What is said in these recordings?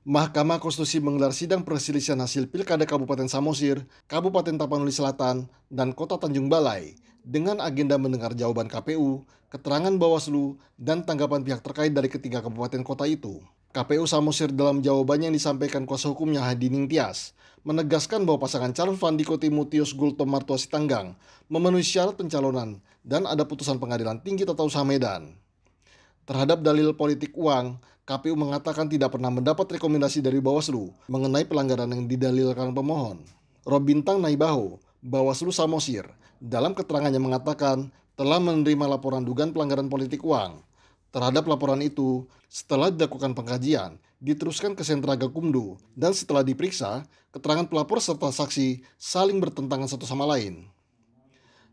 Mahkamah Konstitusi menggelar sidang perselisihan hasil Pilkada Kabupaten Samosir, Kabupaten Tapanuli Selatan, dan Kota Tanjung Balai dengan agenda mendengar jawaban KPU, keterangan Bawaslu, dan tanggapan pihak terkait dari ketiga kabupaten kota itu. KPU Samosir dalam jawabannya yang disampaikan kuasa hukumnya Hadi Tias, menegaskan bahwa pasangan calon Fandi Mutius Gultom Martua Sitanggang memenuhi syarat pencalonan dan ada putusan pengadilan tinggi tata usaha Medan. Terhadap dalil politik uang, KPU mengatakan tidak pernah mendapat rekomendasi dari Bawaslu mengenai pelanggaran yang didalilkan pemohon. Robintang Naibaho, Bawaslu Samosir, dalam keterangannya mengatakan telah menerima laporan dugaan pelanggaran politik uang. Terhadap laporan itu, setelah dilakukan pengkajian, diteruskan ke sentra Gakumdu, dan setelah diperiksa, keterangan pelapor serta saksi saling bertentangan satu sama lain.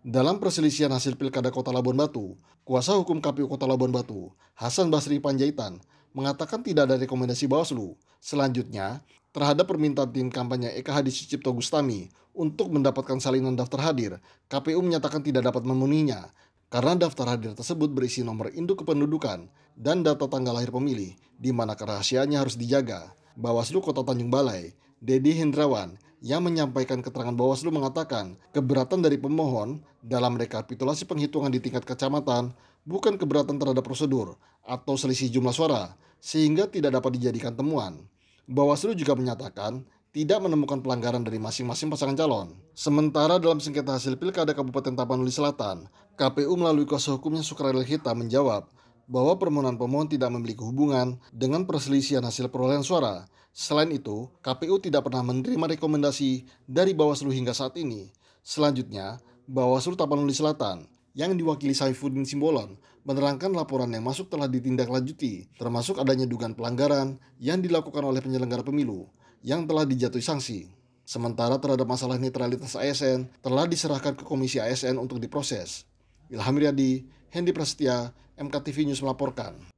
Dalam perselisihan hasil pilkada Kota Labuan Batu, kuasa hukum KPU Kota Labuan Batu, Hasan Basri Panjaitan, mengatakan tidak ada rekomendasi Bawaslu. Selanjutnya, terhadap permintaan tim kampanye Eka Hadi Sucipto Gustami untuk mendapatkan salinan daftar hadir, KPU menyatakan tidak dapat memenuhinya karena daftar hadir tersebut berisi nomor induk kependudukan dan data tanggal lahir pemilih, di mana kerahasiaannya harus dijaga. Bawaslu Kota Tanjung Balai, Dedi Hendrawan, yang menyampaikan keterangan Bawaslu mengatakan keberatan dari pemohon dalam rekapitulasi penghitungan di tingkat kecamatan bukan keberatan terhadap prosedur atau selisih jumlah suara sehingga tidak dapat dijadikan temuan. Bawaslu juga menyatakan tidak menemukan pelanggaran dari masing-masing pasangan calon. Sementara dalam sengketa hasil pilkada Kabupaten Tapanuli Selatan, KPU melalui kuasa hukumnya Sukarela Hita menjawab bahwa permohonan-pemohon tidak memiliki hubungan dengan perselisihan hasil perolehan suara. Selain itu, KPU tidak pernah menerima rekomendasi dari Bawaslu hingga saat ini. Selanjutnya, Bawaslu Tapanuli Selatan yang diwakili Saifuddin Simbolon menerangkan laporan yang masuk telah ditindaklanjuti, termasuk adanya dugaan pelanggaran yang dilakukan oleh penyelenggara pemilu yang telah dijatuhi sanksi. Sementara terhadap masalah netralitas ASN telah diserahkan ke Komisi ASN untuk diproses. Ilham Riyadi, Hendy Prasetya, MKTV News melaporkan.